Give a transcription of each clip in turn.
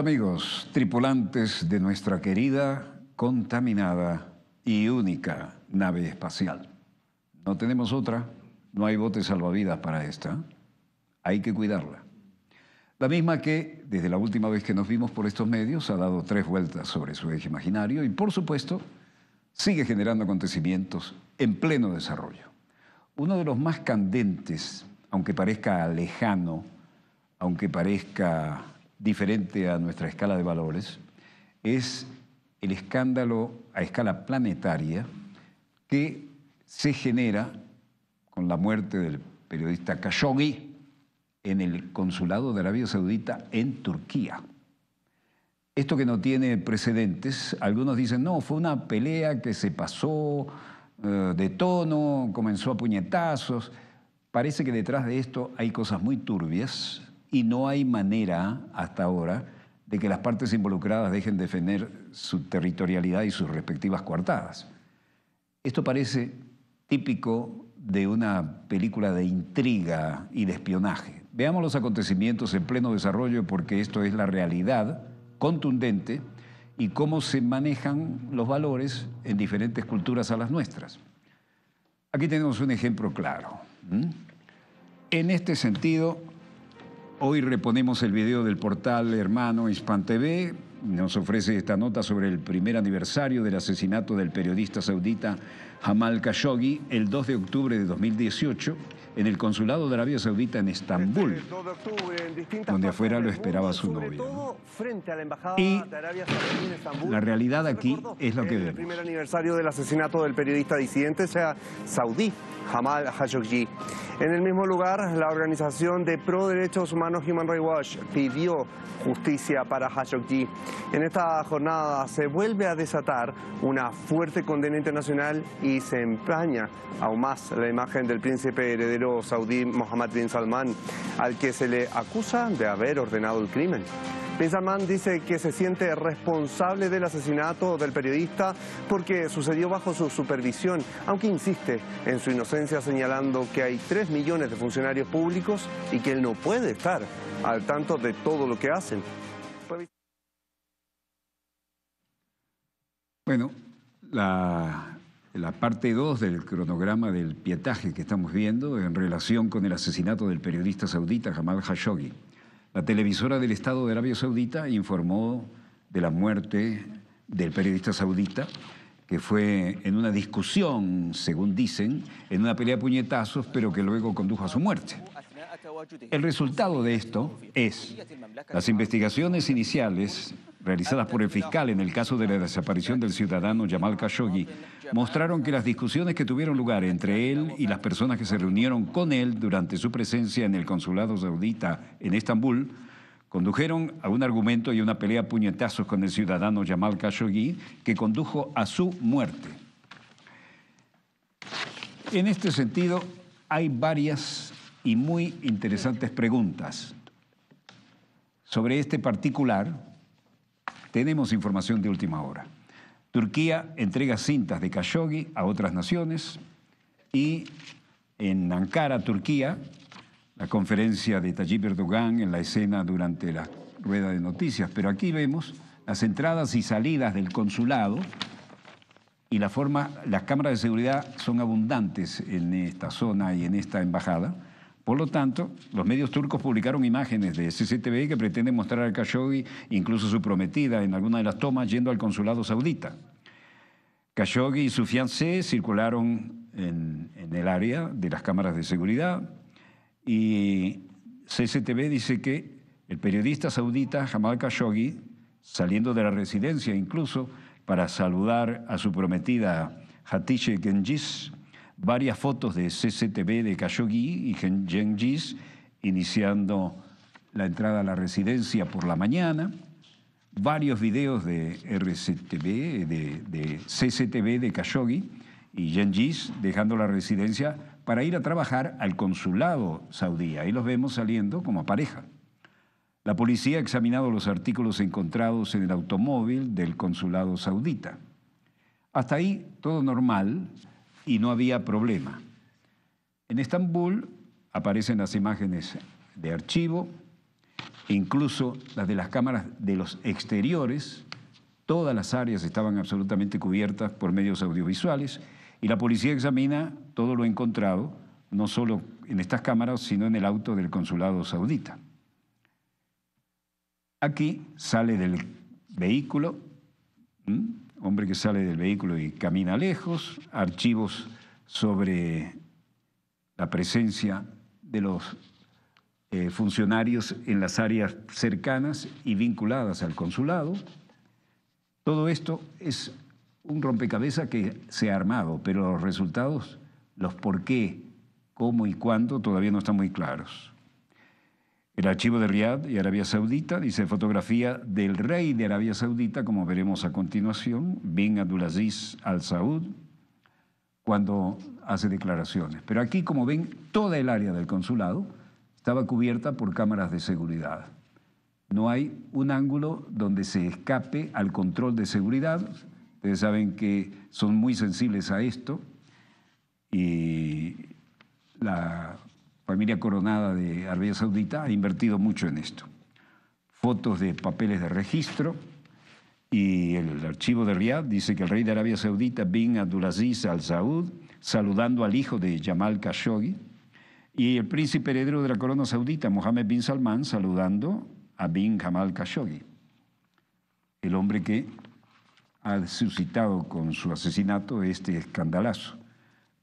amigos, tripulantes de nuestra querida, contaminada y única nave espacial. No tenemos otra, no hay botes salvavidas para esta. Hay que cuidarla. La misma que, desde la última vez que nos vimos por estos medios, ha dado tres vueltas sobre su eje imaginario y, por supuesto, sigue generando acontecimientos en pleno desarrollo. Uno de los más candentes, aunque parezca lejano, aunque parezca diferente a nuestra escala de valores, es el escándalo a escala planetaria que se genera con la muerte del periodista Khashoggi en el consulado de Arabia Saudita en Turquía. Esto que no tiene precedentes, algunos dicen, no, fue una pelea que se pasó eh, de tono, comenzó a puñetazos. Parece que detrás de esto hay cosas muy turbias, y no hay manera hasta ahora de que las partes involucradas dejen de defender su territorialidad y sus respectivas coartadas. Esto parece típico de una película de intriga y de espionaje. Veamos los acontecimientos en pleno desarrollo porque esto es la realidad contundente y cómo se manejan los valores en diferentes culturas a las nuestras. Aquí tenemos un ejemplo claro. En este sentido, Hoy reponemos el video del portal Hermano Hispan TV. Nos ofrece esta nota sobre el primer aniversario del asesinato del periodista saudita Jamal Khashoggi el 2 de octubre de 2018 en el consulado de Arabia Saudita en Estambul, donde afuera lo esperaba su novia. Y la realidad aquí es lo que vemos. El primer aniversario del asesinato del periodista disidente sea saudí Jamal Khashoggi. En el mismo lugar, la organización de pro derechos humanos Human Rights Watch pidió justicia para Khashoggi. En esta jornada se vuelve a desatar una fuerte condena internacional y se empaña aún más la imagen del príncipe heredero saudí Mohammed bin Salman, al que se le acusa de haber ordenado el crimen. Bin Salman dice que se siente responsable del asesinato del periodista porque sucedió bajo su supervisión, aunque insiste en su inocencia señalando que hay 3 millones de funcionarios públicos y que él no puede estar al tanto de todo lo que hacen. Bueno, la la parte 2 del cronograma del pietaje que estamos viendo en relación con el asesinato del periodista saudita Jamal Khashoggi. La televisora del Estado de Arabia Saudita informó de la muerte del periodista saudita, que fue en una discusión, según dicen, en una pelea de puñetazos, pero que luego condujo a su muerte. El resultado de esto es las investigaciones iniciales realizadas por el fiscal en el caso de la desaparición del ciudadano Jamal Khashoggi mostraron que las discusiones que tuvieron lugar entre él y las personas que se reunieron con él durante su presencia en el consulado saudita en Estambul condujeron a un argumento y una pelea puñetazos con el ciudadano Jamal Khashoggi que condujo a su muerte. En este sentido, hay varias y muy interesantes preguntas sobre este particular tenemos información de última hora. Turquía entrega cintas de Khashoggi a otras naciones y en Ankara, Turquía, la conferencia de Tayyip Erdogan en la escena durante la rueda de noticias. Pero aquí vemos las entradas y salidas del consulado y la forma, las cámaras de seguridad son abundantes en esta zona y en esta embajada por lo tanto, los medios turcos publicaron imágenes de CCTV que pretenden mostrar a Khashoggi, incluso su prometida, en alguna de las tomas yendo al consulado saudita. Khashoggi y su fiancé circularon en, el área de las cámaras de seguridad y CCTV dice que el periodista saudita Jamal Khashoggi, saliendo de la residencia incluso para saludar a su prometida Hatice Genghis, varias fotos de CCTV de Khashoggi y Genghis iniciando la entrada a la residencia por la mañana, varios videos de de, CCTV de Khashoggi y Genghis dejando la residencia para ir a trabajar al consulado saudí. Ahí los vemos saliendo como pareja. La policía ha examinado los artículos encontrados en el automóvil del consulado saudita. Hasta ahí todo normal, y no había problema. En Estambul aparecen las imágenes de archivo, incluso las de las cámaras de los exteriores, todas las áreas estaban absolutamente cubiertas por medios audiovisuales y la policía examina todo lo encontrado, no solo en estas cámaras, sino en el auto del consulado saudita. Aquí sale del vehículo, hombre que sale del vehículo y camina lejos, archivos sobre la presencia de los eh, funcionarios en las áreas cercanas y vinculadas al consulado. Todo esto es un rompecabezas que se ha armado, pero los resultados, los por qué, cómo y cuándo todavía no están muy claros. El archivo de Riyadh y Arabia Saudita dice fotografía del rey de Arabia Saudita, como veremos a continuación, Bin Abdulaziz Al Saud, cuando hace declaraciones. Pero aquí, como ven, toda el área del consulado estaba cubierta por cámaras de seguridad. No hay un ángulo donde se escape al control de seguridad. Ustedes saben que son muy sensibles a esto y la familia coronada de Arabia Saudita ha invertido mucho en esto. Fotos de papeles de registro y el archivo de Riyadh dice que el rey de Arabia Saudita, Bin Abdulaziz Al Saud, saludando al hijo de Jamal Khashoggi, y el príncipe heredero de la corona saudita, Mohammed bin Salman, saludando a Bin Jamal Khashoggi, el hombre que ha suscitado con su asesinato este escandalazo.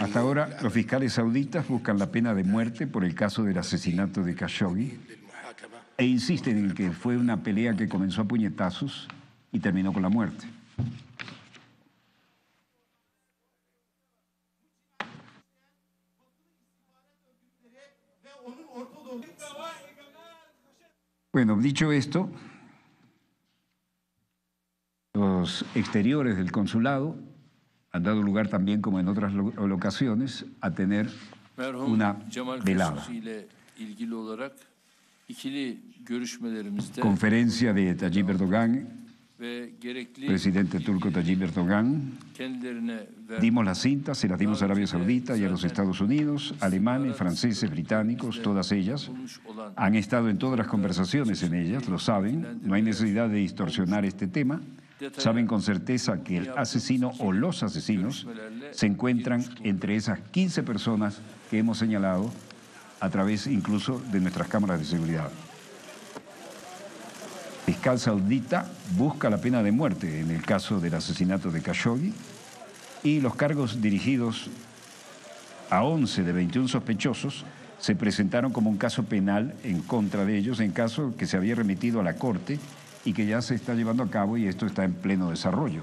Hasta ahora, los fiscales sauditas buscan la pena de muerte por el caso del asesinato de Khashoggi e insisten en que fue una pelea que comenzó a puñetazos y terminó con la muerte. Bueno, dicho esto, los exteriores del consulado han dado lugar también, como en otras ocasiones, a tener una velada. Conferencia de Tayyip Erdogan, presidente turco Tayyip Erdogan. Dimos las cintas, se las dimos a Arabia Saudita y a los Estados Unidos, alemanes, franceses, británicos, todas ellas. Han estado en todas las conversaciones en ellas, lo saben, no hay necesidad de distorsionar este tema. Saben con certeza que el asesino o los asesinos se encuentran entre esas 15 personas que hemos señalado a través incluso de nuestras cámaras de seguridad. fiscal saudita busca la pena de muerte en el caso del asesinato de Khashoggi y los cargos dirigidos a 11 de 21 sospechosos se presentaron como un caso penal en contra de ellos en caso que se había remitido a la Corte y que ya se está llevando a cabo y esto está en pleno desarrollo.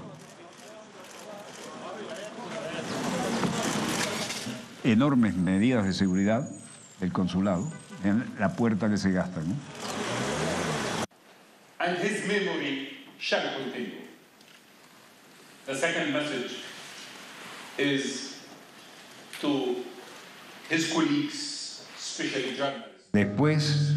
Enormes medidas de seguridad del consulado en la puerta que se gasta. ¿no? And Después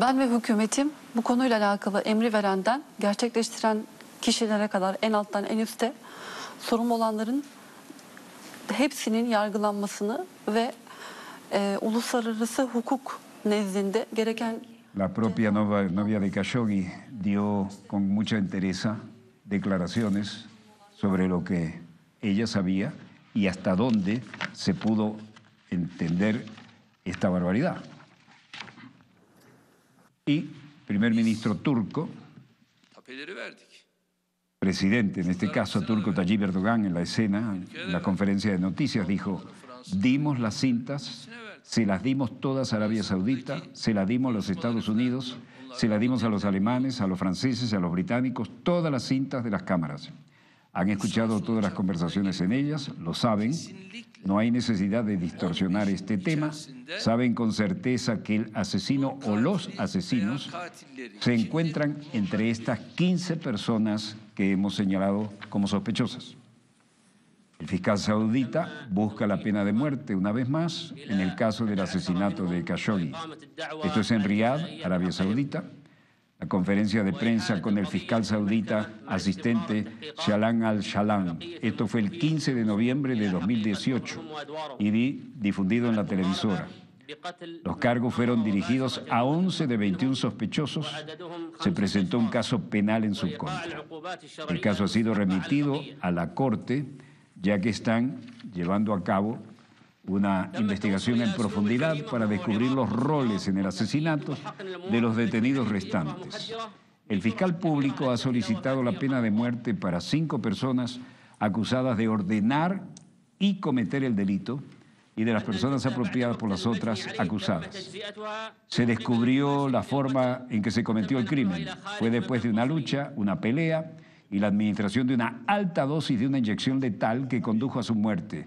Ben ve hükümetim bu konuyla alakalı emri verenden gerçekleştiren kişilere kadar en alttan en üste sorumlu olanların hepsinin yargılanmasını ve e, uluslararası hukuk nezdinde gereken La propia nova, novia de Khashoggi dio con mucha entereza declaraciones sobre lo que ella sabía y hasta dónde se pudo entender esta barbaridad. y primer ministro turco, presidente, en este caso turco Tayyip Erdogan, en la escena, en la conferencia de noticias, dijo, dimos las cintas, se las dimos todas a Arabia Saudita, se las dimos a los Estados Unidos, se las dimos a los alemanes, a los franceses, a los británicos, todas las cintas de las cámaras. Han escuchado todas las conversaciones en ellas, lo saben. No hay necesidad de distorsionar este tema. Saben con certeza que el asesino o los asesinos se encuentran entre estas 15 personas que hemos señalado como sospechosas. El fiscal saudita busca la pena de muerte una vez más en el caso del asesinato de Khashoggi. Esto es en Riyadh, Arabia Saudita conferencia de prensa con el fiscal saudita asistente Shalan al-Shalan. Esto fue el 15 de noviembre de 2018 y difundido en la televisora. Los cargos fueron dirigidos a 11 de 21 sospechosos. Se presentó un caso penal en su contra. El caso ha sido remitido a la Corte ya que están llevando a cabo una investigación en profundidad para descubrir los roles en el asesinato de los detenidos este restantes. El fiscal público ha solicitado la pena de muerte para cinco personas acusadas de ordenar y cometer el delito y de las personas apropiadas por las otras acusadas. Se descubrió la forma en que se cometió el crimen. Fue después de una lucha, una pelea y la administración de una alta dosis de una inyección letal que condujo a su muerte.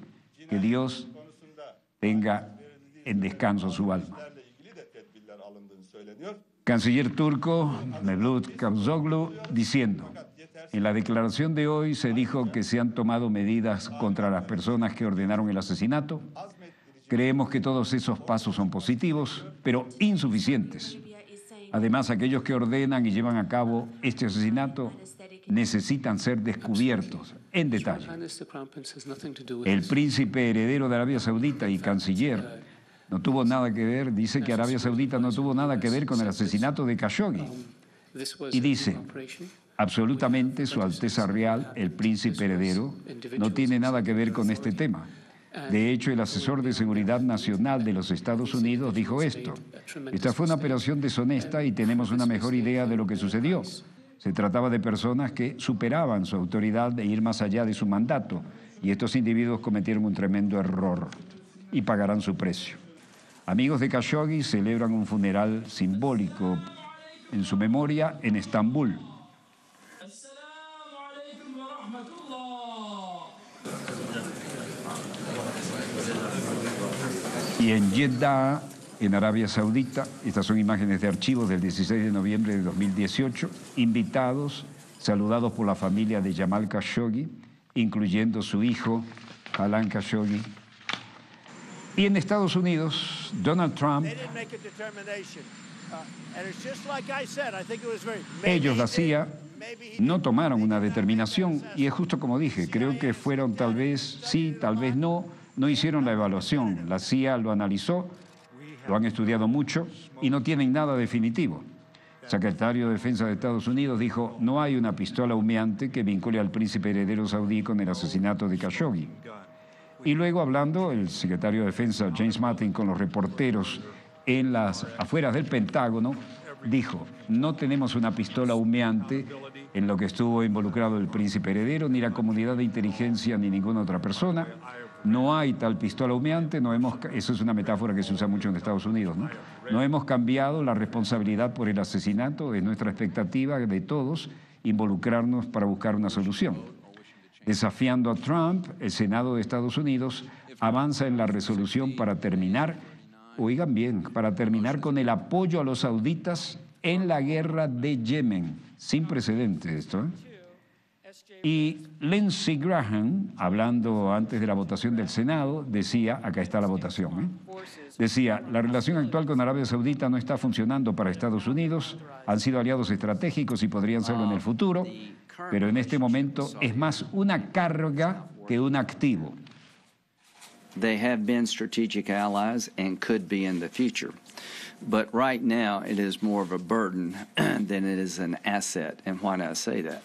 Que Dios tenga en descanso su alma. Canciller turco Mevlut Cavusoglu diciendo, en la declaración de hoy se dijo que se han tomado medidas contra las personas que ordenaron el asesinato. Creemos que todos esos pasos son positivos, pero insuficientes. Además, aquellos que ordenan y llevan a cabo este asesinato necesitan ser descubiertos, en detalle. El príncipe heredero de Arabia Saudita y canciller no tuvo nada que ver, dice que Arabia Saudita no tuvo nada que ver con el asesinato de Khashoggi. Um, y dice, absolutamente Su Alteza Real, el príncipe heredero, no tiene nada que ver con este tema. De hecho, el asesor de seguridad nacional de los Estados Unidos dijo esto. Esta fue una operación deshonesta y tenemos una mejor idea de lo que sucedió. Se trataba de personas que superaban su autoridad de ir más allá de su mandato, y estos individuos cometieron un tremendo error y pagarán su precio. Amigos de Khashoggi celebran un funeral simbólico en su memoria en Estambul. Y en Jeddah en Arabia Saudita. Estas son imágenes de archivos del 16 de noviembre de 2018, invitados, saludados por la familia de Jamal Khashoggi, incluyendo su hijo, Alan Khashoggi. Y en Estados Unidos, Donald Trump... Ellos la CIA no tomaron una determinación y es justo como dije, creo que fueron tal vez sí, tal vez no, no hicieron la evaluación. La CIA lo analizó, lo han estudiado mucho y no tienen nada definitivo. El secretario de Defensa de Estados Unidos dijo, no hay una pistola humeante que vincule al príncipe heredero saudí con el asesinato de Khashoggi. Y luego hablando el secretario de Defensa James Martin con los reporteros en las afueras del Pentágono, dijo, no tenemos una pistola humeante en lo que estuvo involucrado el príncipe heredero, ni la comunidad de inteligencia, ni ninguna otra persona. No hay tal pistola humeante, no hemos, eso es una metáfora que se usa mucho en Estados Unidos, ¿no? No hemos cambiado la responsabilidad por el asesinato, es nuestra expectativa de todos involucrarnos para buscar una solución. Desafiando a Trump, el Senado de Estados Unidos avanza en la resolución para terminar, oigan bien, para terminar con el apoyo a los sauditas en la guerra de Yemen. Sin precedentes esto. ¿eh? Y Lindsey Graham, hablando antes de la votación del Senado, decía, acá está la votación, ¿eh? decía, la relación actual con Arabia Saudita no está funcionando para Estados Unidos, han sido aliados estratégicos y podrían serlo en el futuro, pero en este momento es más una carga que un activo. They have been strategic allies and could be in the future. But right now it is more of a burden than it is an asset. And why do I say that?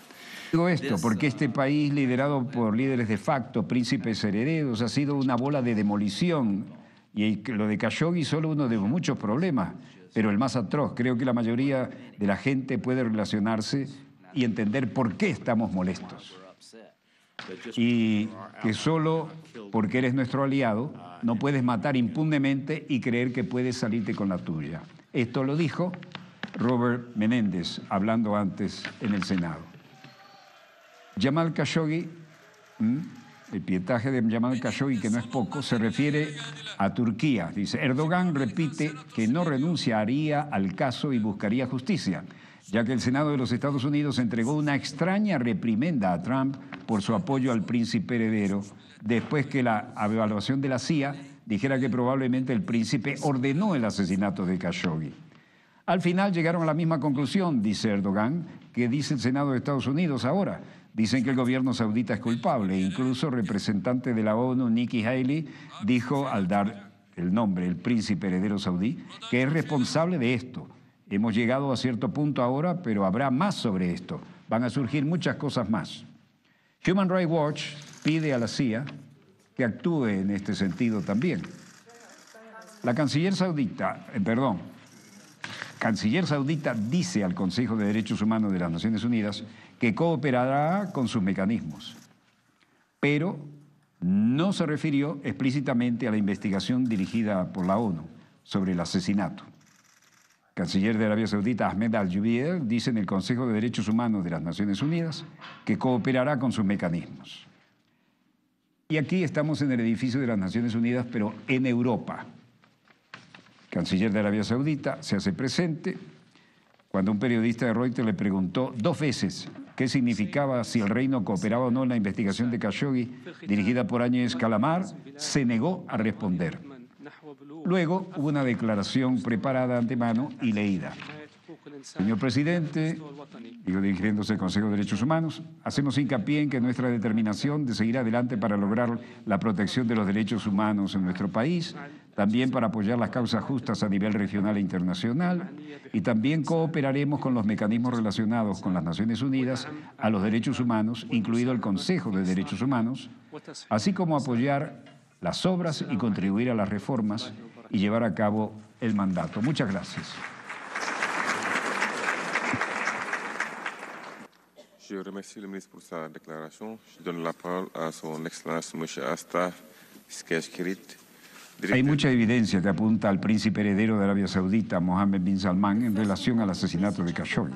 Digo esto porque este país, liderado por líderes de facto, príncipes herederos, ha sido una bola de demolición. Y lo de Khashoggi solo uno de muchos problemas, pero el más atroz. Creo que la mayoría de la gente puede relacionarse y entender por qué estamos molestos. Y que solo porque eres nuestro aliado no puedes matar impunemente y creer que puedes salirte con la tuya. Esto lo dijo Robert Menéndez hablando antes en el Senado. Jamal Khashoggi, el pietaje de Jamal Khashoggi, que no es poco, se refiere a Turquía. Dice, Erdogan repite que no renunciaría al caso y buscaría justicia, ya que el Senado de los Estados Unidos entregó una extraña reprimenda a Trump por su apoyo al príncipe heredero, después que la evaluación de la CIA dijera que probablemente el príncipe ordenó el asesinato de Khashoggi. Al final llegaron a la misma conclusión, dice Erdogan, que dice el Senado de Estados Unidos ahora, Dicen que el gobierno saudita es culpable. Incluso el representante de la ONU, Nikki Haley, dijo al dar el nombre, el príncipe heredero saudí, que es responsable de esto. Hemos llegado a cierto punto ahora, pero habrá más sobre esto. Van a surgir muchas cosas más. Human Rights Watch pide a la CIA que actúe en este sentido también. La canciller saudita, eh, perdón, canciller saudita dice al Consejo de Derechos Humanos de las Naciones Unidas que cooperará con sus mecanismos, pero no se refirió explícitamente a la investigación dirigida por la ONU sobre el asesinato. canciller de Arabia Saudita Ahmed Al-Jubeir dice en el Consejo de Derechos Humanos de las Naciones Unidas que cooperará con sus mecanismos. Y aquí estamos en el edificio de las Naciones Unidas, pero en Europa. canciller de Arabia Saudita se hace presente cuando un periodista de Reuters le preguntó dos veces qué significaba si el reino cooperaba o no en la investigación de Khashoggi, dirigida por Áñez Calamar, se negó a responder. Luego hubo una declaración preparada antemano y leída. Señor presidente, digo dirigiéndose al Consejo de Derechos Humanos, hacemos hincapié en que nuestra determinación de seguir adelante para lograr la protección de los derechos humanos en nuestro país, también para apoyar las causas justas a nivel regional e internacional, y también cooperaremos con los mecanismos relacionados con las Naciones Unidas a los derechos humanos, incluido el Consejo de Derechos Humanos, así como apoyar las obras y contribuir a las reformas y llevar a cabo el mandato. Muchas gracias. Hay mucha evidencia que apunta al príncipe heredero de Arabia Saudita, Mohammed bin Salman, en relación al asesinato de Khashoggi.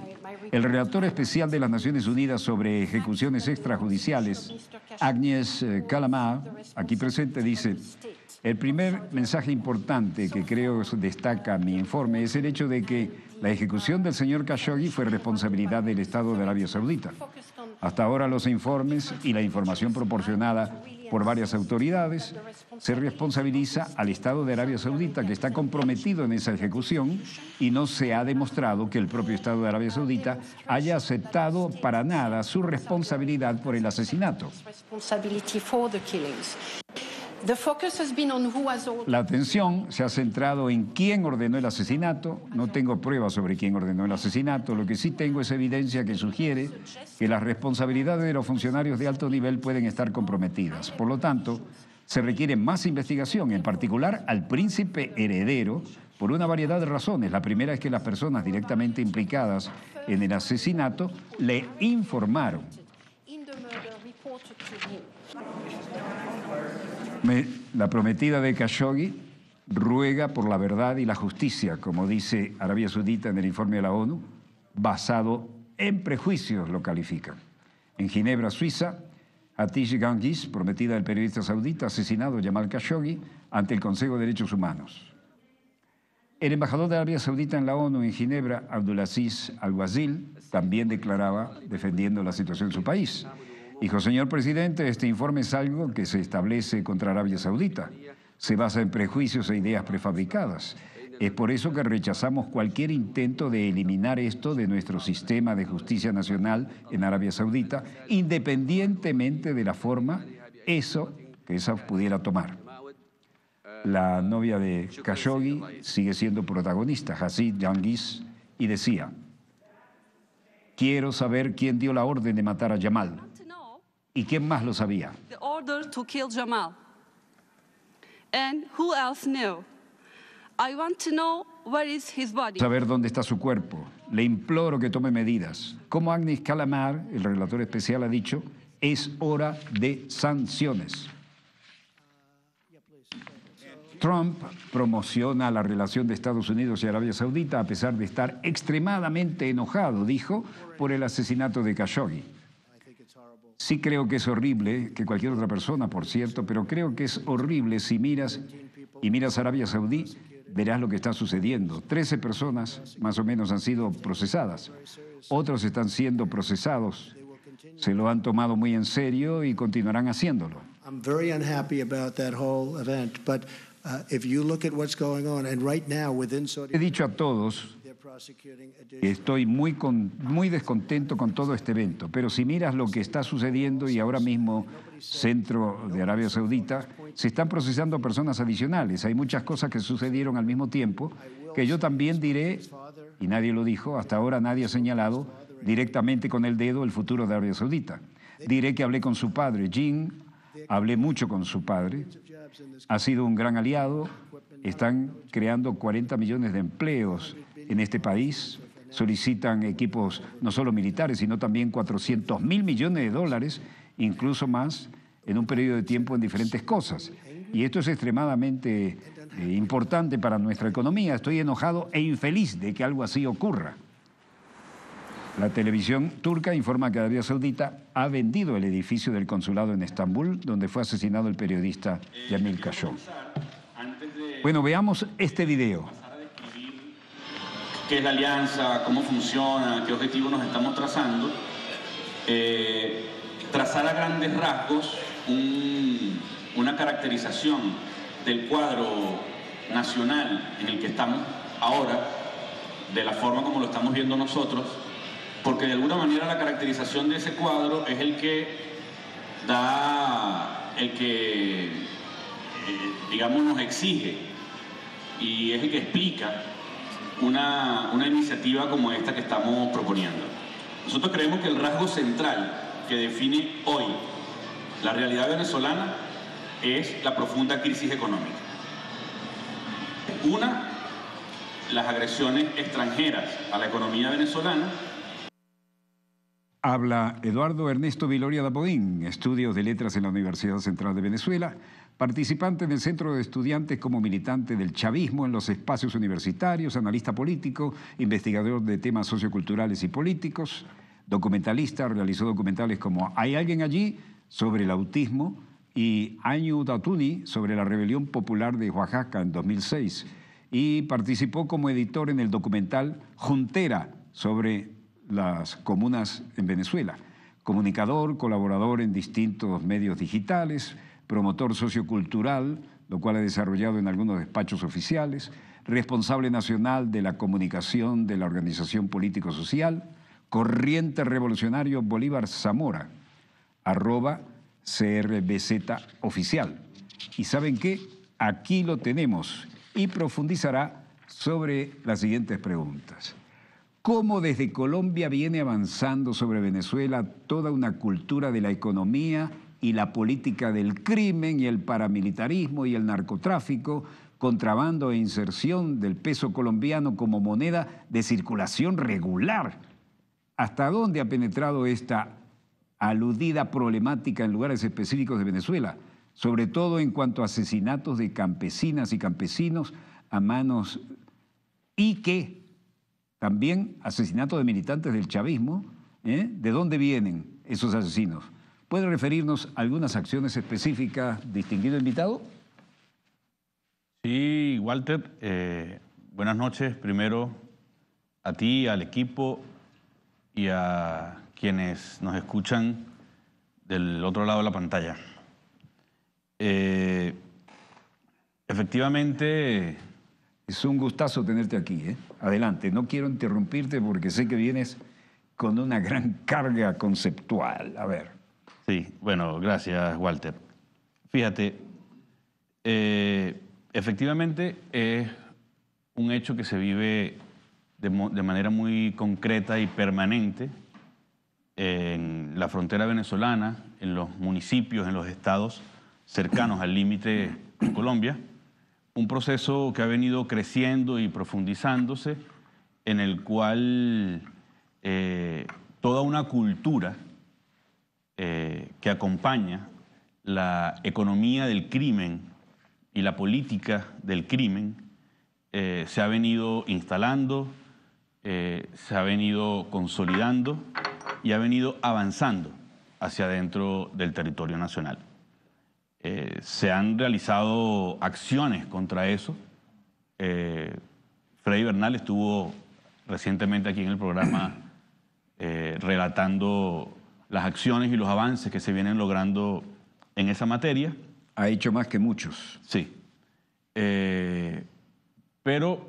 El relator especial de las Naciones Unidas sobre ejecuciones extrajudiciales, Agnes eh, Calama, aquí presente, dice, el primer mensaje importante que creo destaca mi informe es el hecho de que la ejecución del señor Khashoggi fue responsabilidad del Estado de Arabia Saudita. Hasta ahora los informes y la información proporcionada por varias autoridades se responsabiliza al Estado de Arabia Saudita que está comprometido en esa ejecución y no se ha demostrado que el propio Estado de Arabia Saudita haya aceptado para nada su responsabilidad por el asesinato. La atención se ha centrado en quién ordenó el asesinato. No tengo pruebas sobre quién ordenó el asesinato. Lo que sí tengo es evidencia que sugiere que las responsabilidades de los funcionarios de alto nivel pueden estar comprometidas. Por lo tanto, se requiere más investigación, en particular al príncipe heredero, por una variedad de razones. La primera es que las personas directamente implicadas en el asesinato le informaron La prometida de Khashoggi ruega por la verdad y la justicia, como dice Arabia Saudita en el informe de la ONU, basado en prejuicios lo califica. En Ginebra, Suiza, Atish Gangis, prometida del periodista saudita, asesinado Jamal Khashoggi ante el Consejo de Derechos Humanos. El embajador de Arabia Saudita en la ONU en Ginebra, Abdulaziz Al-Wazil, también declaraba defendiendo la situación en su país. Hijo, señor presidente, este informe es algo que se establece contra Arabia Saudita. Se basa en prejuicios e ideas prefabricadas. Es por eso que rechazamos cualquier intento de eliminar esto de nuestro sistema de justicia nacional en Arabia Saudita, independientemente de la forma eso que esa pudiera tomar. La novia de Khashoggi sigue siendo protagonista, Hasid Yangis, y decía, quiero saber quién dio la orden de matar a Jamal. ¿Y quién más lo sabía? Saber dónde está su cuerpo. Le imploro que tome medidas. Como Agnes Calamar, el relator especial, ha dicho, es hora de sanciones. Trump promociona la relación de Estados Unidos y Arabia Saudita a pesar de estar extremadamente enojado, dijo, por el asesinato de Khashoggi. Sí creo que es horrible, que cualquier otra persona, por cierto, pero creo que es horrible si miras y miras Arabia Saudí, verás lo que está sucediendo. Trece personas más o menos han sido procesadas, otros están siendo procesados, se lo han tomado muy en serio y continuarán haciéndolo. Uh, He dicho a todos Estoy muy, con, muy descontento con todo este evento, pero si miras lo que está sucediendo y ahora mismo centro de Arabia Saudita, se están procesando personas adicionales. Hay muchas cosas que sucedieron al mismo tiempo que yo también diré, y nadie lo dijo, hasta ahora nadie ha señalado directamente con el dedo el futuro de Arabia Saudita. Diré que hablé con su padre, Jim, hablé mucho con su padre, ha sido un gran aliado, están creando 40 millones de empleos en este país, solicitan equipos no solo militares, sino también 400 mil millones de dólares, incluso más, en un periodo de tiempo en diferentes cosas. Y esto es extremadamente eh, importante para nuestra economía. Estoy enojado e infeliz de que algo así ocurra. La televisión turca informa que Arabia Saudita ha vendido el edificio del consulado en Estambul, donde fue asesinado el periodista Yamil Khashoggi. Bueno, veamos este video qué es la alianza, cómo funciona, qué objetivos nos estamos trazando. Eh, trazar a grandes rasgos una caracterización del cuadro nacional en el que estamos ahora, de la forma como lo estamos viendo nosotros, porque de alguna manera la caracterización de ese cuadro es el que da, el que, eh, digamos, nos exige y es el que explica una, iniciativa como esta que estamos proponiendo. Nosotros creemos que el rasgo central que define hoy la realidad venezolana es la profunda crisis económica. Una, las agresiones extranjeras a la economía venezolana. Habla Eduardo Ernesto Viloria Dapodín, estudios de letras en la Universidad Central de Venezuela participante del Centro de Estudiantes como militante del chavismo en los espacios universitarios, analista político, investigador de temas socioculturales y políticos, documentalista, realizó documentales como Hay alguien allí sobre el autismo y Año Datuni sobre la rebelión popular de Oaxaca en 2006 y participó como editor en el documental Juntera sobre las comunas en Venezuela, comunicador, colaborador en distintos medios digitales, promotor sociocultural, lo cual ha desarrollado en algunos despachos oficiales, responsable nacional de la comunicación de la organización político-social, Corriente Revolucionario Bolívar Zamora, arroba CRBZ oficial. ¿Y saben qué? Aquí lo tenemos y profundizará sobre las siguientes preguntas. ¿Cómo desde Colombia viene avanzando sobre Venezuela toda una cultura de la economía y la política del crimen y el paramilitarismo y el narcotráfico, contrabando e inserción del peso colombiano como moneda de circulación regular. ¿Hasta dónde ha penetrado esta aludida problemática en lugares específicos de Venezuela? Sobre todo en cuanto a asesinatos de campesinas y campesinos a manos y que también asesinatos de militantes del chavismo. ¿eh? ¿De dónde vienen esos asesinos? ¿Puede referirnos a algunas acciones específicas, distinguido invitado? Sí, Walter, eh, buenas noches primero a ti, al equipo y a quienes nos escuchan del otro lado de la pantalla. Eh, efectivamente... Es un gustazo tenerte aquí. ¿eh? Adelante, no quiero interrumpirte porque sé que vienes con una gran carga conceptual. A ver. Sí, bueno, gracias Walter. Fíjate, eh, efectivamente es un hecho que se vive de, manera muy concreta y permanente en la frontera venezolana, en los municipios, en los estados cercanos al límite con Colombia, un proceso que ha venido creciendo y profundizándose, en el cual eh, toda una cultura eh, que acompaña la economía del crimen y la política del crimen eh, se ha venido instalando, eh, se ha venido consolidando y ha venido avanzando hacia dentro del territorio nacional. se han realizado acciones contra eso. Freddy Bernal estuvo recientemente aquí en el programa relatando las acciones y los avances que se vienen logrando en esa materia. Ha hecho más que muchos. Sí. Eh, pero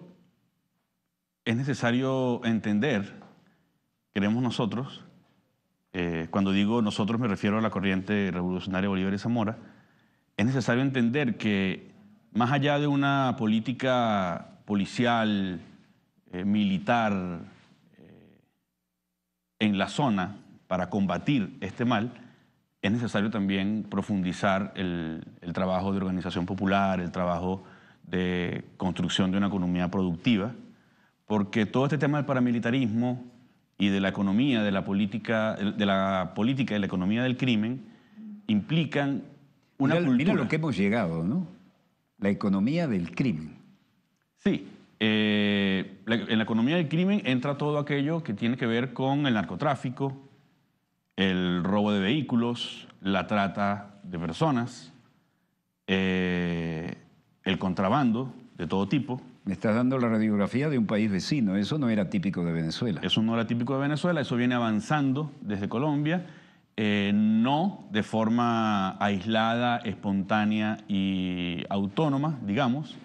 es necesario entender, queremos nosotros, eh, cuando digo nosotros me refiero a la corriente revolucionaria Bolívar y Zamora, es necesario entender que más allá de una política policial, eh, militar, en la zona, para combatir este mal, es necesario también profundizar el, trabajo de organización popular, el trabajo de construcción de una economía productiva, porque todo este tema del paramilitarismo y de la economía, de la política, de la política y la economía del crimen implican una mira, cultura. lo que hemos llegado, ¿no? La economía del crimen. Sí. Eh, en la economía del crimen entra todo aquello que tiene que ver con el narcotráfico, el robo de vehículos, la trata de personas, eh, el contrabando de todo tipo. Me estás dando la radiografía de un país vecino, eso no era típico de Venezuela. Eso no era típico de Venezuela, eso viene avanzando desde Colombia, eh, no de forma aislada, espontánea y autónoma, digamos.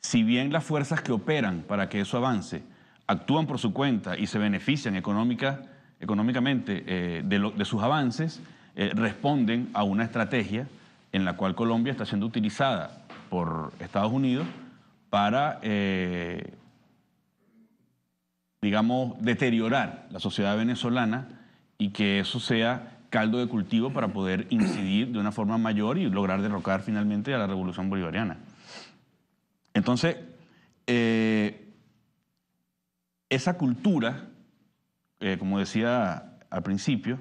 Si bien las fuerzas que operan para que eso avance actúan por su cuenta y se benefician económica económicamente eh, de, sus avances eh, responden a una estrategia en la cual Colombia está siendo utilizada por Estados Unidos para, eh, digamos, deteriorar la sociedad venezolana y que eso sea caldo de cultivo para poder incidir de una forma mayor y lograr derrocar finalmente a la revolución bolivariana. Entonces, esa cultura eh, como decía al principio,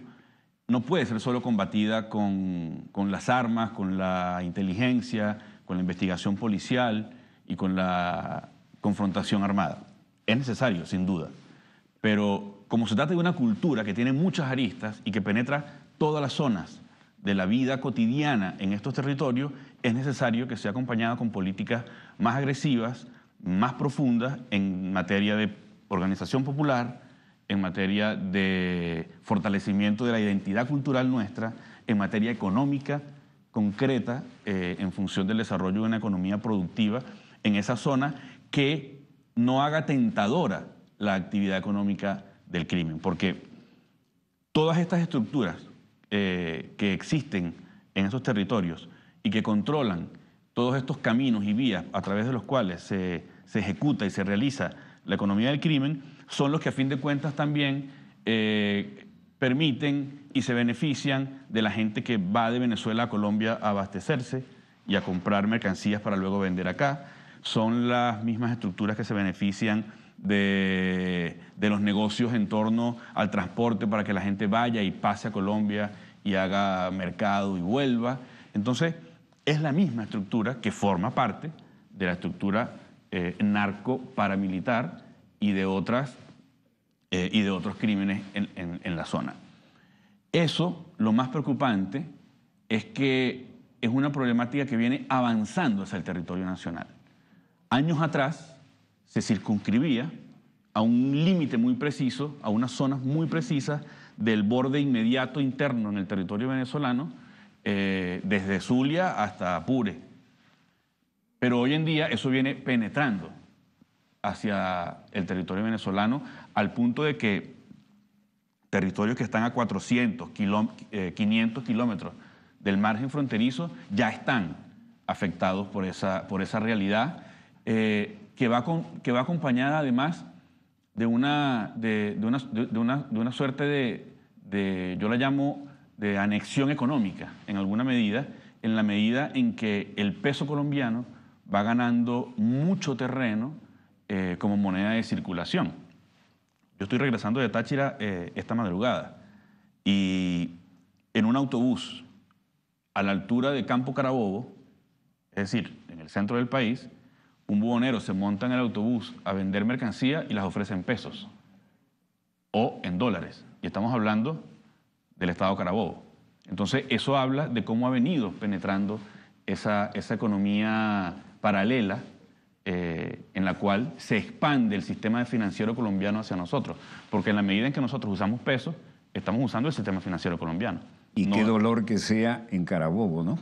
no puede ser solo combatida con, las armas, con la inteligencia, con la investigación policial y con la confrontación armada. Es necesario, sin duda. Pero como se trata de una cultura que tiene muchas aristas y que penetra todas las zonas de la vida cotidiana en estos territorios, es necesario que sea acompañada con políticas más agresivas, más profundas en materia de organización popular, en materia de fortalecimiento de la identidad cultural nuestra, en materia económica concreta, eh, en función del desarrollo de una economía productiva en esa zona que no haga tentadora la actividad económica del crimen, porque todas estas estructuras eh, que existen en esos territorios y que controlan todos estos caminos y vías a través de los cuales se ejecuta y se realiza la economía del crimen, son los que a fin de cuentas también eh, permiten y se benefician de la gente que va de Venezuela a Colombia a abastecerse y a comprar mercancías para luego vender acá. Son las mismas estructuras que se benefician de, los negocios en torno al transporte para que la gente vaya y pase a Colombia y haga mercado y vuelva. Entonces, es la misma estructura que forma parte de la estructura eh, narco paramilitar y de, otras, eh, y de otros crímenes en, la zona. Eso, lo más preocupante, es que es una problemática que viene avanzando hacia el territorio nacional. Años atrás se circunscribía a un límite muy preciso, a unas zonas muy precisas del borde inmediato interno en el territorio venezolano, eh, desde Zulia hasta Apure. Pero hoy en día eso viene penetrando hacia el territorio venezolano, al punto de que territorios que están a 400, 500 eh, kilómetros del margen fronterizo ya están afectados por esa, por esa realidad, eh, que, va que va acompañada además de una, de, una, de una, suerte de, yo la llamo, de anexión económica, en alguna medida, en la medida en que el peso colombiano va ganando mucho terreno eh, como moneda de circulación. Yo estoy regresando de Táchira eh, esta madrugada y en un autobús a la altura de Campo Carabobo, es decir, en el centro del país, un buhonero se monta en el autobús a vender mercancía y las ofrece en pesos o en dólares. Y estamos hablando del Estado Carabobo. Entonces, eso habla de cómo ha venido penetrando esa, esa economía paralela eh, en la cual se expande el sistema financiero colombiano hacia nosotros, porque en la medida en que nosotros usamos pesos, estamos usando el sistema financiero colombiano. Y qué dolor que sea en Carabobo, ¿no?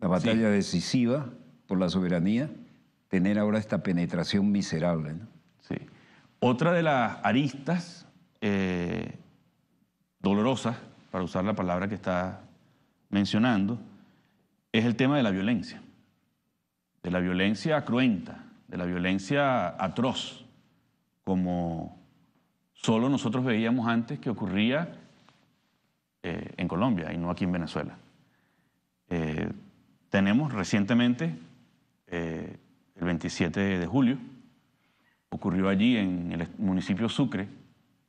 La batalla decisiva por la soberanía, tener ahora esta penetración miserable. Sí. Otra de las aristas eh, dolorosas, para usar la palabra que está mencionando, es el tema de la violencia de la violencia cruenta, de la violencia atroz, como solo nosotros veíamos antes que ocurría eh, en Colombia y no aquí en Venezuela. Eh, tenemos recientemente, eh, el 27 de julio, ocurrió allí en el municipio Sucre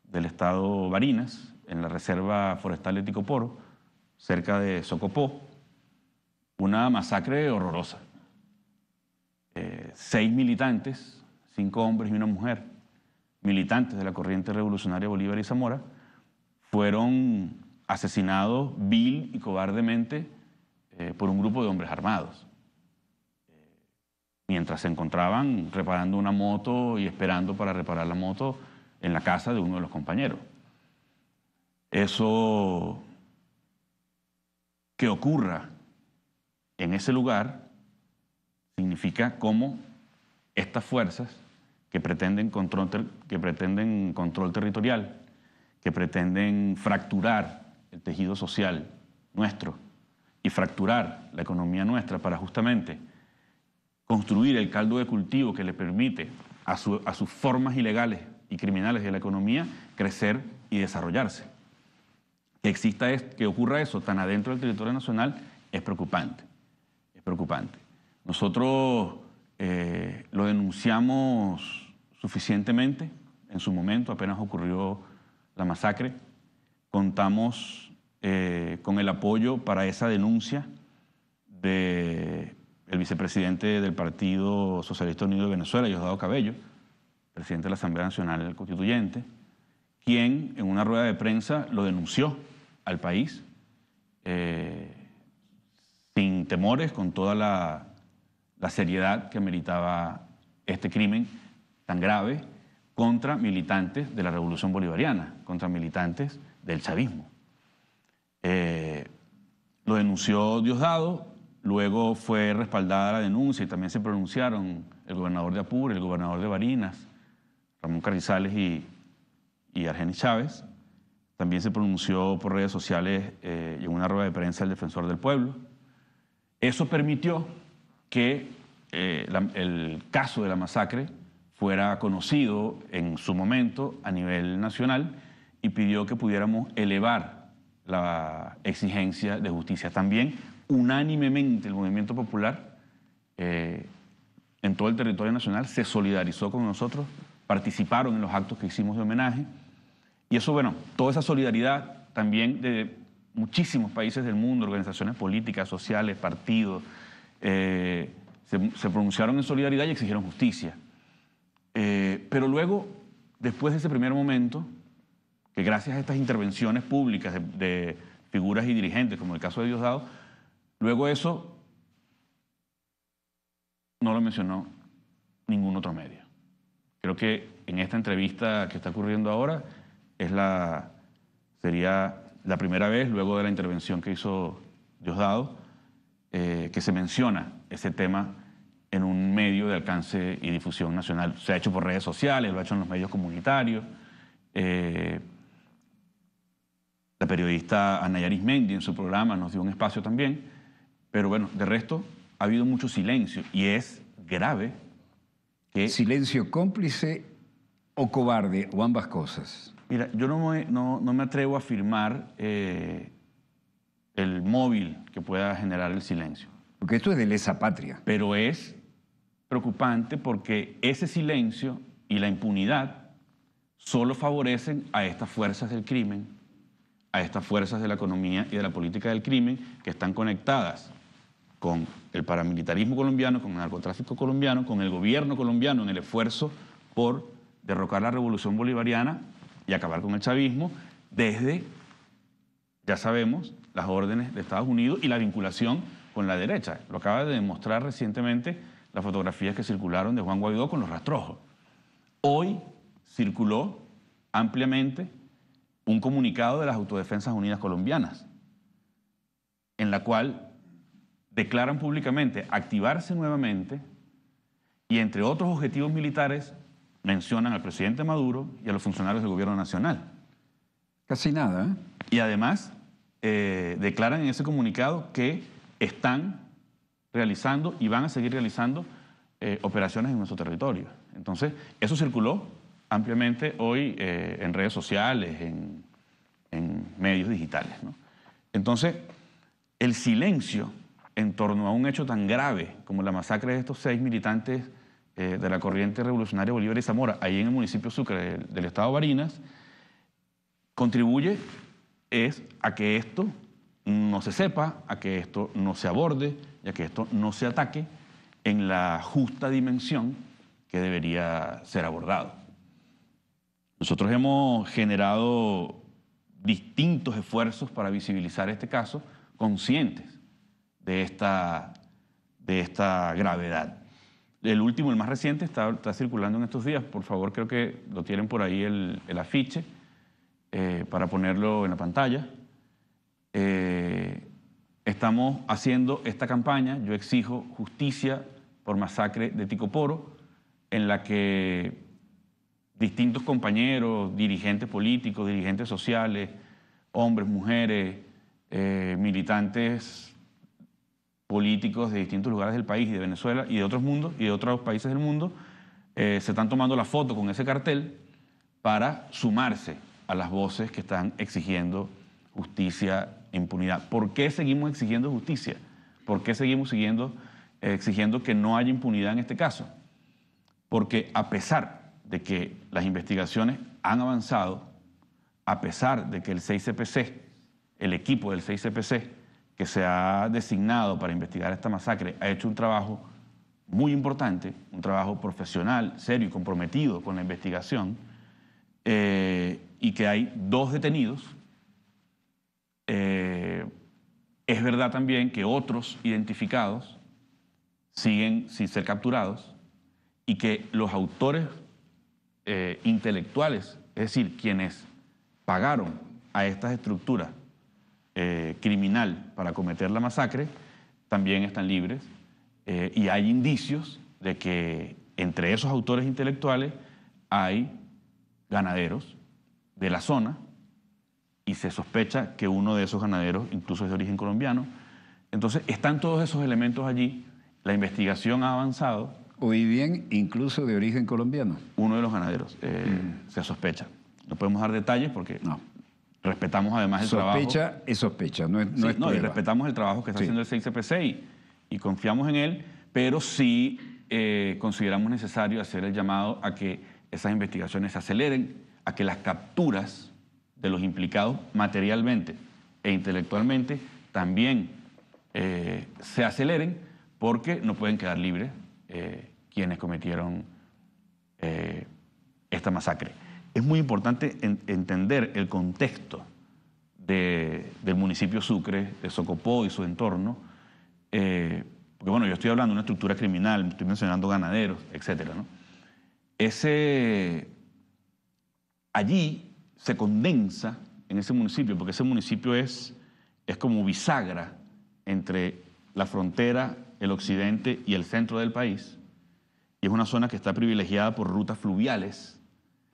del estado Barinas, en la reserva forestal de Ticoporo, cerca de Socopó, una masacre horrorosa eh, seis militantes, cinco hombres y una mujer, militantes de la corriente revolucionaria Bolívar y Zamora, fueron asesinados vil y cobardemente eh, por un grupo de hombres armados, eh, mientras se encontraban reparando una moto y esperando para reparar la moto en la casa de uno de los compañeros. Eso que ocurra en ese lugar Significa cómo estas fuerzas que pretenden control, que pretenden control territorial, que pretenden fracturar el tejido social nuestro y fracturar la economía nuestra para justamente construir el caldo de cultivo que le permite a, a sus formas ilegales y criminales de la economía crecer y desarrollarse. Que exista que ocurra eso tan adentro del territorio nacional es preocupante. Es preocupante. Nosotros eh, lo denunciamos suficientemente en su momento, apenas ocurrió la masacre. Contamos eh, con el apoyo para esa denuncia del vicepresidente del Partido Socialista Unido de Venezuela, Diosdado Cabello, presidente de la Asamblea Nacional Constituyente, quien en una rueda de prensa lo denunció al país eh, sin temores, con toda la la seriedad que meritaba este crimen tan grave contra militantes de la Revolución Bolivariana, contra militantes del chavismo. Eh, lo denunció Diosdado, luego fue respaldada la denuncia y también se pronunciaron el gobernador de Apure, el gobernador de Barinas, Ramón Carrizales y, y Argenis Chávez. También se pronunció por redes sociales eh, y en una rueda de prensa el defensor del pueblo. Eso permitió que eh, el caso de la masacre fuera conocido en su momento a nivel nacional y pidió que pudiéramos elevar la exigencia de justicia. También unánimemente el movimiento popular eh, en todo el territorio nacional se solidarizó con nosotros, participaron en los actos que hicimos de homenaje y eso, bueno, toda esa solidaridad también de muchísimos países del mundo, organizaciones políticas, sociales, partidos, eh, se, pronunciaron en solidaridad y exigieron justicia. Eh, pero luego, después de ese primer momento, que gracias a estas intervenciones públicas de, figuras y dirigentes, como el caso de Diosdado, luego eso no lo mencionó ningún otro medio. Creo que en esta entrevista que está ocurriendo ahora es la, sería la primera vez luego de la intervención que hizo Diosdado eh, que se menciona ese tema en un medio de alcance y difusión nacional. Se ha hecho por redes sociales, lo ha hecho en los medios comunitarios. Eh, la periodista Anayaris Mendi en su programa nos dio un espacio también. Pero bueno, de resto ha habido mucho silencio y es grave que... Silencio cómplice o cobarde o ambas cosas. Mira, yo no me, no, no me atrevo a afirmar eh, el móvil que pueda generar el silencio. Porque esto es de lesa patria. Pero es preocupante porque ese silencio y la impunidad solo favorecen a estas fuerzas del crimen, a estas fuerzas de la economía y de la política del crimen que están conectadas con el paramilitarismo colombiano, con el narcotráfico colombiano, con el gobierno colombiano en el esfuerzo por derrocar la revolución bolivariana y acabar con el chavismo desde, ya sabemos, las órdenes de Estados Unidos y la vinculación con la derecha. Lo acaba de demostrar recientemente las fotografías que circularon de Juan Guaidó con los rastrojos. Hoy circuló ampliamente un comunicado de las Autodefensas Unidas Colombianas, en la cual declaran públicamente activarse nuevamente y entre otros objetivos militares mencionan al presidente Maduro y a los funcionarios del gobierno nacional. Casi nada. ¿eh? Y además eh, declaran en ese comunicado que están realizando y van a seguir realizando eh, operaciones en nuestro territorio. Entonces, eso circuló ampliamente hoy eh, en redes sociales, en, medios digitales. Entonces, el silencio en torno a un hecho tan grave como la masacre de estos seis militantes de la corriente revolucionaria Bolívar y Zamora, ahí en el municipio Sucre del, del estado Barinas, contribuye es a que esto no se sepa, a que esto no se aborde y a que esto no se ataque en la justa dimensión que debería ser abordado. Nosotros hemos generado distintos esfuerzos para visibilizar este caso, conscientes de esta, de esta gravedad. El último, el más reciente, está, está circulando en estos días. Por favor, creo que lo tienen por ahí el afiche eh, para ponerlo en la pantalla. Eh, estamos haciendo esta campaña, yo exijo justicia por masacre de Poro, en la que distintos compañeros, dirigentes políticos, dirigentes sociales, hombres, mujeres, eh, militantes políticos de distintos lugares del país y de Venezuela y de otros mundos y de otros países del mundo se están tomando la foto con ese cartel para sumarse a las voces que están exigiendo justicia e impunidad. ¿Por qué seguimos exigiendo justicia? ¿Por qué seguimos siguiendo, eh, exigiendo que no haya impunidad en este caso? Porque a pesar de que las investigaciones han avanzado, a pesar de que el 6CPC, el equipo del 6CPC que se ha designado para investigar esta masacre, ha hecho un trabajo muy importante, un trabajo profesional, serio y comprometido con la investigación, eh, y que hay dos detenidos, eh, es verdad también que otros identificados siguen sin ser capturados y que los autores eh, intelectuales, es decir, quienes pagaron a estas estructuras eh, criminal para cometer la masacre, también están libres y hay indicios de que entre esos autores intelectuales hay ganaderos, de la zona y se sospecha que uno de esos ganaderos incluso es de origen colombiano. Entonces, están todos esos elementos allí, la investigación ha avanzado. Hoy bien, incluso de origen colombiano. Uno de los ganaderos eh, mm. se sospecha. No podemos dar detalles porque no. respetamos además el sospecha trabajo. Sospecha es sospecha, no es, no, y respetamos el trabajo que está haciendo el CICPC y, y, confiamos en él, pero sí eh, consideramos necesario hacer el llamado a que esas investigaciones se aceleren, a que las capturas de los implicados materialmente e intelectualmente también eh, se aceleren porque no pueden quedar libres eh, quienes cometieron eh, esta masacre. Es muy importante entender el contexto del municipio Sucre, de Socopó y su entorno, porque bueno, yo estoy hablando de una estructura criminal, estoy mencionando ganaderos, etcétera. ¿no? Ese allí se condensa en ese municipio, porque ese municipio es, es como bisagra entre la frontera, el occidente y el centro del país. Y es una zona que está privilegiada por rutas fluviales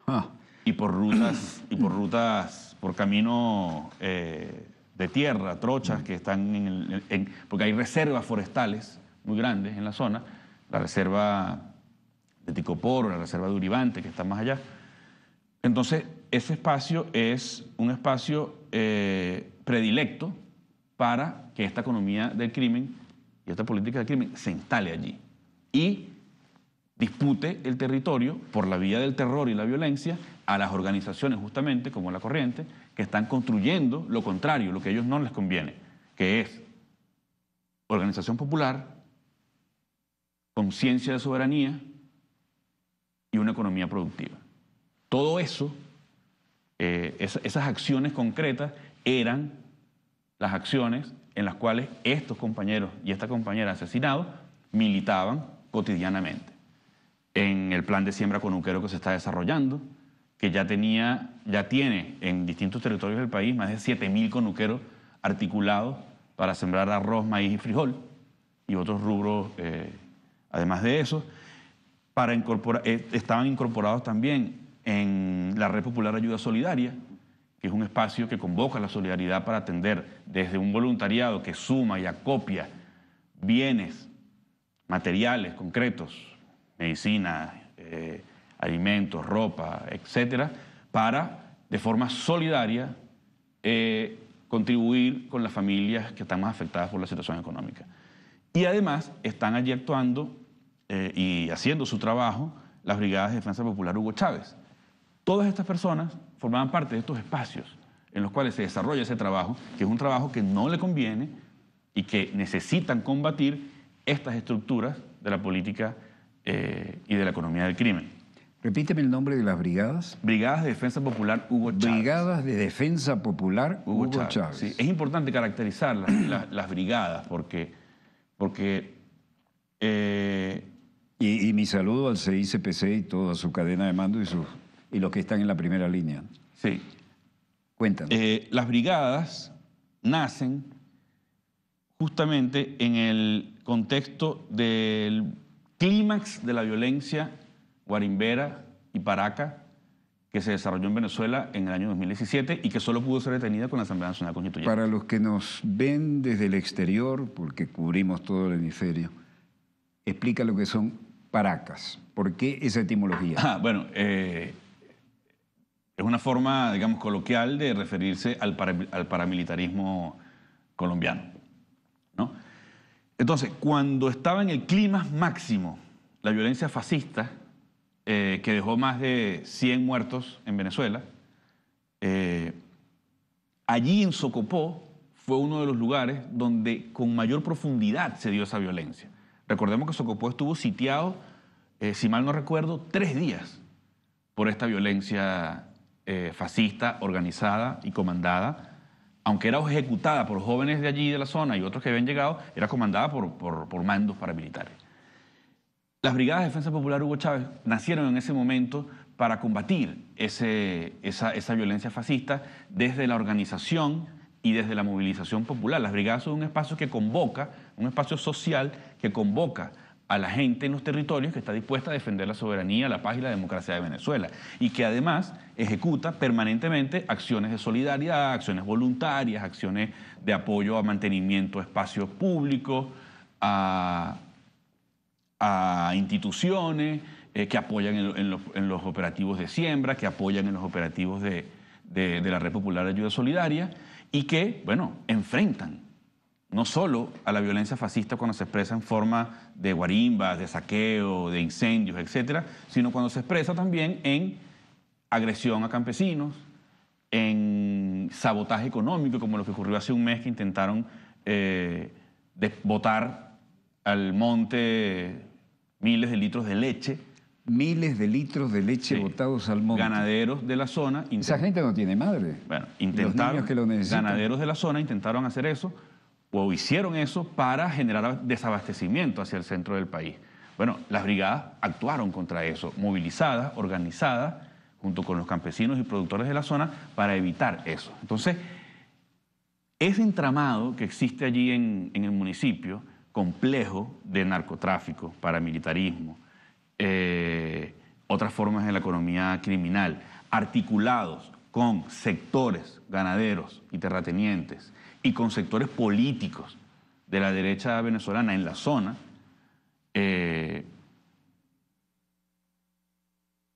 ah. y por rutas, y por rutas, por caminos eh, de tierra, trochas que están porque hay reservas forestales muy grandes en la zona, la reserva de Ticoporo, la reserva de Uribante, que está más allá. Entonces, ese espacio es un espacio eh, predilecto para que esta economía del crimen y esta política del crimen se instale allí y dispute el territorio por la vía del terror y la violencia a las organizaciones justamente, como la corriente, que están construyendo lo contrario, lo que a ellos no les conviene, que es organización popular, conciencia de soberanía y una economía productiva. Todo eso, eh, esas acciones concretas eran las acciones en las cuales estos compañeros y esta compañera asesinados militaban cotidianamente. En el plan de siembra conuquero que se está desarrollando, que ya, tenía, ya tiene en distintos territorios del país más de 7.000 conuqueros articulados para sembrar arroz, maíz y frijol y otros rubros, eh, además de eso. Para incorporar, eh, estaban incorporados también en la Red Popular Ayuda Solidaria, que es un espacio que convoca la solidaridad para atender desde un voluntariado que suma y acopia bienes materiales, concretos, medicina, eh, alimentos, ropa, etcétera, para de forma solidaria eh, contribuir con las familias que están más afectadas por la situación económica. Y además están allí actuando eh, y haciendo su trabajo las Brigadas de Defensa Popular Hugo Chávez, Todas estas personas formaban parte de estos espacios en los cuales se desarrolla ese trabajo, que es un trabajo que no le conviene y que necesitan combatir estas estructuras de la política eh, y de la economía del crimen. Repíteme el nombre de las brigadas. Brigadas de Defensa Popular Hugo Chávez. Brigadas de Defensa Popular Hugo, Chávez. es importante caracterizar las, brigadas porque... porque eh, y, mi saludo al CICPC y toda su cadena de mando y su y los que están en la primera línea. Sí. Cuéntanos. Eh, las brigadas nacen justamente en el contexto del clímax de la violencia guarimbera y paraca que se desarrolló en Venezuela en el año 2017 y que solo pudo ser detenida con la Asamblea Nacional Constituyente. Para los que nos ven desde el exterior, porque cubrimos todo el hemisferio, explica lo que son paracas. ¿Por qué esa etimología? Ah, bueno, eh, es una forma, digamos, coloquial de referirse al, paramilitarismo colombiano. Entonces, cuando estaba en el clima máximo la violencia fascista, eh, que dejó más de 100 muertos en Venezuela, eh, allí en Socopó fue uno de los lugares donde con mayor profundidad se dio esa violencia. Recordemos que Socopó estuvo sitiado, eh, si mal no recuerdo, tres días por esta violencia eh, fascista, organizada y comandada, aunque era ejecutada por jóvenes de allí, de la zona y otros que habían llegado, era comandada por, mandos paramilitares. Las Brigadas de Defensa Popular Hugo Chávez nacieron en ese momento para combatir esa, esa, violencia fascista desde la organización y desde la movilización popular. Las brigadas son un espacio que convoca, un espacio social que convoca a la gente en los territorios que está dispuesta a defender la soberanía, la paz y la democracia de Venezuela y que además ejecuta permanentemente acciones de solidaridad, acciones voluntarias, acciones de apoyo a mantenimiento de espacios públicos, a, instituciones eh, que apoyan en, los, operativos de siembra, que apoyan en los operativos de, de la Red Popular de Ayuda Solidaria y que, bueno, enfrentan no solo a la violencia fascista cuando se expresa en forma de guarimbas, de saqueo, de incendios, etcétera, sino cuando se expresa también en agresión a campesinos, en sabotaje económico, como lo que ocurrió hace un mes que intentaron eh, botar al monte miles de litros de leche. Miles de litros de leche botados al monte. Ganaderos de la zona. Esa gente no tiene madre. Bueno, intentaron. Los Ganaderos de la zona intentaron hacer eso o hicieron eso para generar desabastecimiento hacia el centro del país. Bueno, las brigadas actuaron contra eso, movilizadas, organizadas, junto con los campesinos y productores de la zona, para evitar eso. Entonces, ese entramado que existe allí en, el municipio, complejo de narcotráfico, paramilitarismo, eh, otras formas de la economía criminal, articulados con sectores ganaderos y terratenientes, y con sectores políticos de la derecha venezolana en la zona, eh,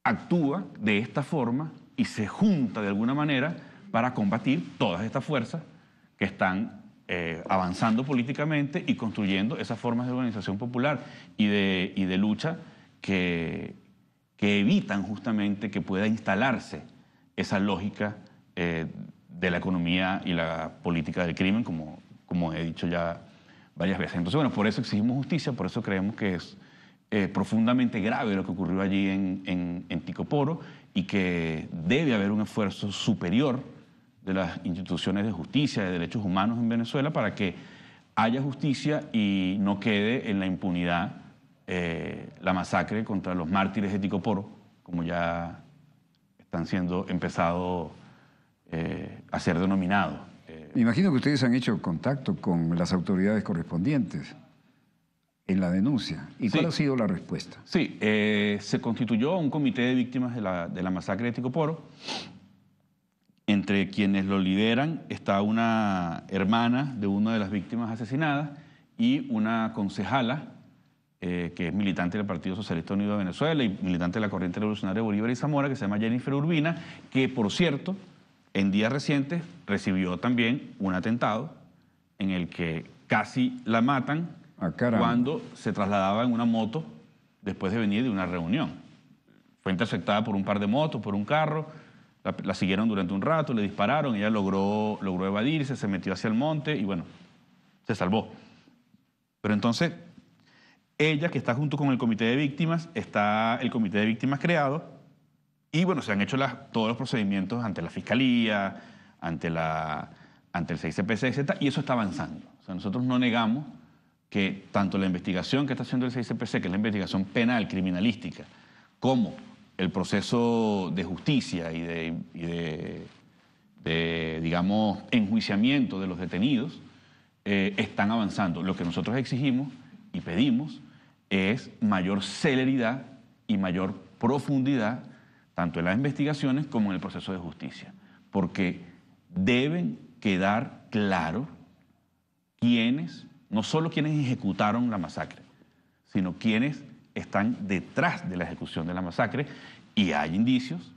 actúa de esta forma y se junta de alguna manera para combatir todas estas fuerzas que están eh, avanzando políticamente y construyendo esas formas de organización popular y de, de lucha que, que, evitan justamente que pueda instalarse esa lógica eh, de la economía y la política del crimen, como, como he dicho ya varias veces. Entonces, bueno, por eso exigimos justicia, por eso creemos que es eh, profundamente grave lo que ocurrió allí en, en, en Ticoporo y que debe haber un esfuerzo superior de las instituciones de justicia, de derechos humanos en Venezuela, para que haya justicia y no quede en la impunidad eh, la masacre contra los mártires de Ticoporo, como ya están siendo empezados... Eh, a ser denominado. Eh, Me imagino que ustedes han hecho contacto con las autoridades correspondientes en la denuncia. ¿Y cuál ha sido la respuesta? Sí, eh, se constituyó un comité de víctimas de la, de la masacre de Ticoporo. Entre quienes lo lideran está una hermana de una de las víctimas asesinadas y una concejala eh, que es militante del Partido Socialista Unido de Venezuela y militante de la Corriente Revolucionaria Bolívar y Zamora, que se llama Jennifer Urbina, que por cierto en días recientes recibió también un atentado en el que casi la matan ah, cuando se trasladaba en una moto después de venir de una reunión. Fue interceptada por un par de motos, por un carro, la, siguieron durante un rato, le dispararon, ella logró, logró evadirse, se metió hacia el monte y bueno, se salvó. Pero entonces, ella que está junto con el comité de víctimas, está el comité de víctimas creado, y bueno, se han hecho las, todos los procedimientos ante la Fiscalía, ante, la, ante el CICPC, etc. Y eso está avanzando. O sea, nosotros no negamos que tanto la investigación que está haciendo el 6 CICPC, que es la investigación penal, criminalística, como el proceso de justicia y de, digamos, enjuiciamiento de los detenidos, eh, están avanzando. Lo que nosotros exigimos y pedimos es mayor celeridad y mayor profundidad tanto en las investigaciones como en el proceso de justicia, porque deben quedar claros quiénes, no solo quienes ejecutaron la masacre, sino quienes están detrás de la ejecución de la masacre y hay indicios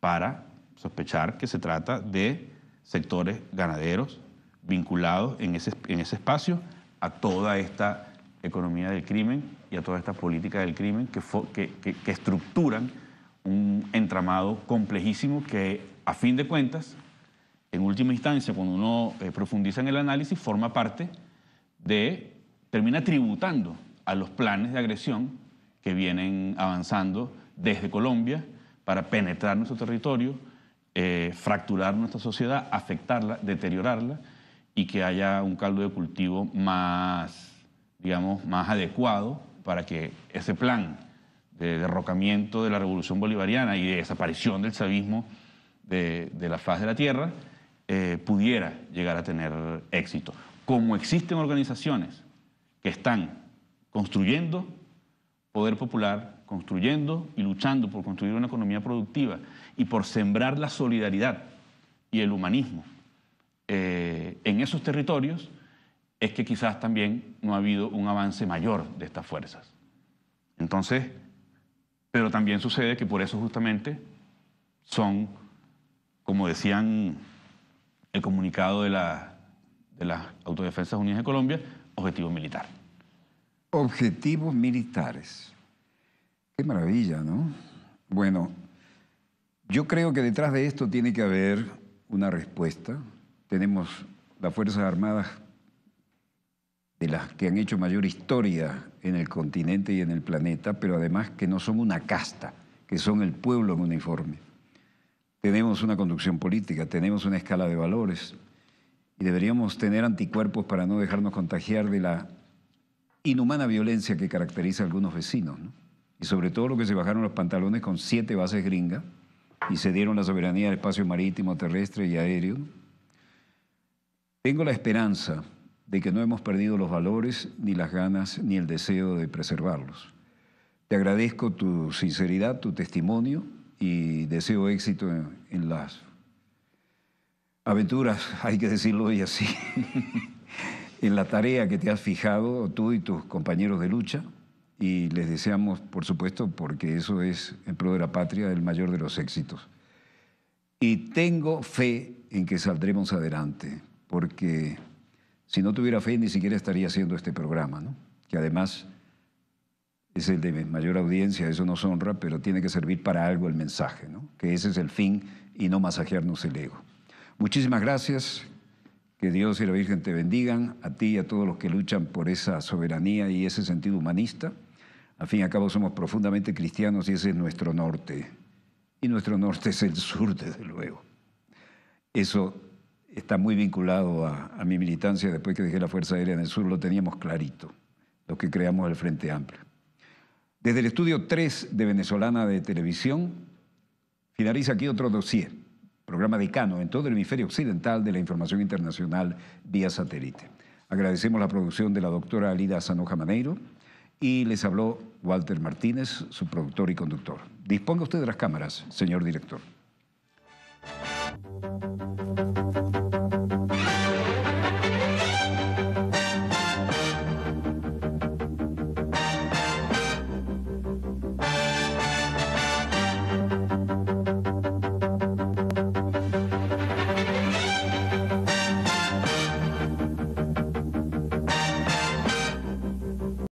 para sospechar que se trata de sectores ganaderos vinculados en ese, espacio a toda esta economía del crimen y a toda esta política del crimen que, que estructuran un entramado complejísimo que, a fin de cuentas, en última instancia, cuando uno eh, profundiza en el análisis, forma parte de, termina tributando a los planes de agresión que vienen avanzando desde Colombia para penetrar nuestro territorio, eh, fracturar nuestra sociedad, afectarla, deteriorarla y que haya un caldo de cultivo más, digamos, más adecuado para que ese plan de derrocamiento de la revolución bolivariana y de desaparición del sabismo de, la faz de la tierra, eh, pudiera llegar a tener éxito. Como existen organizaciones que están construyendo poder popular, construyendo y luchando por construir una economía productiva y por sembrar la solidaridad y el humanismo eh, en esos territorios, es que quizás también no ha habido un avance mayor de estas fuerzas. Entonces, pero también sucede que por eso justamente son, como decían el comunicado de, la, de las Autodefensas Unidas de Colombia, objetivos militares. Objetivos militares. Qué maravilla, ¿no? Bueno, yo creo que detrás de esto tiene que haber una respuesta. Tenemos las Fuerzas Armadas de las que han hecho mayor historia en el continente y en el planeta, pero además que no son una casta, que son el pueblo en uniforme. Tenemos una conducción política, tenemos una escala de valores y deberíamos tener anticuerpos para no dejarnos contagiar de la inhumana violencia que caracteriza a algunos vecinos. Y sobre todo lo que se bajaron los pantalones con siete bases gringas y se dieron la soberanía del espacio marítimo, terrestre y aéreo. Tengo la esperanza de que no hemos perdido los valores, ni las ganas, ni el deseo de preservarlos. Te agradezco tu sinceridad, tu testimonio y deseo éxito en, las aventuras, hay que decirlo hoy así, en la tarea que te has fijado tú y tus compañeros de lucha y les deseamos, por supuesto, porque eso es en pro de la patria el mayor de los éxitos. Y tengo fe en que saldremos adelante, porque si no tuviera fe, ni siquiera estaría haciendo este programa, que además es el de mayor audiencia, eso nos honra, pero tiene que servir para algo el mensaje, que ese es el fin y no masajearnos el ego. Muchísimas gracias, que Dios y la Virgen te bendigan, a ti y a todos los que luchan por esa soberanía y ese sentido humanista. Al fin y al cabo somos profundamente cristianos y ese es nuestro norte. Y nuestro norte es el sur, desde luego. Eso está muy vinculado a, mi militancia. Después que dejé la Fuerza Aérea en el Sur, lo teníamos clarito, lo que creamos el Frente Amplio. Desde el estudio 3 de Venezolana de Televisión, finaliza aquí otro dossier, programa decano en todo el hemisferio occidental de la información internacional vía satélite. Agradecemos la producción de la doctora Alida Sanoja Maneiro y les habló Walter Martínez, su productor y conductor. Disponga usted de las cámaras, señor director.